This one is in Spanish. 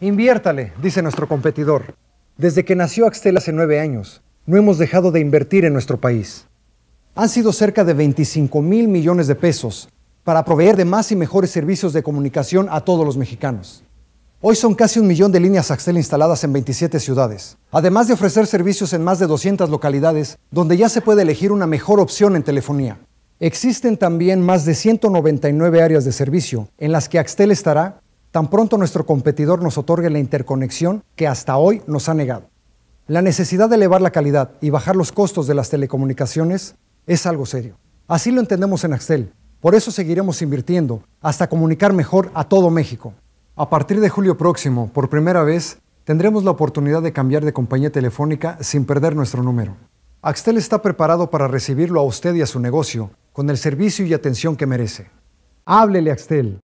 Inviértale, dice nuestro competidor. Desde que nació Axtel hace nueve años, no hemos dejado de invertir en nuestro país. Han sido cerca de 25 mil millones de pesos para proveer de más y mejores servicios de comunicación a todos los mexicanos. Hoy son casi un millón de líneas Axtel instaladas en 27 ciudades, además de ofrecer servicios en más de 200 localidades donde ya se puede elegir una mejor opción en telefonía. Existen también más de 199 áreas de servicio en las que Axtel estará tan pronto nuestro competidor nos otorgue la interconexión que hasta hoy nos ha negado. La necesidad de elevar la calidad y bajar los costos de las telecomunicaciones es algo serio. Así lo entendemos en Axtel. Por eso seguiremos invirtiendo hasta comunicar mejor a todo México. A partir de julio próximo, por primera vez, tendremos la oportunidad de cambiar de compañía telefónica sin perder nuestro número. Axtel está preparado para recibirlo a usted y a su negocio con el servicio y atención que merece. Háblele Axtel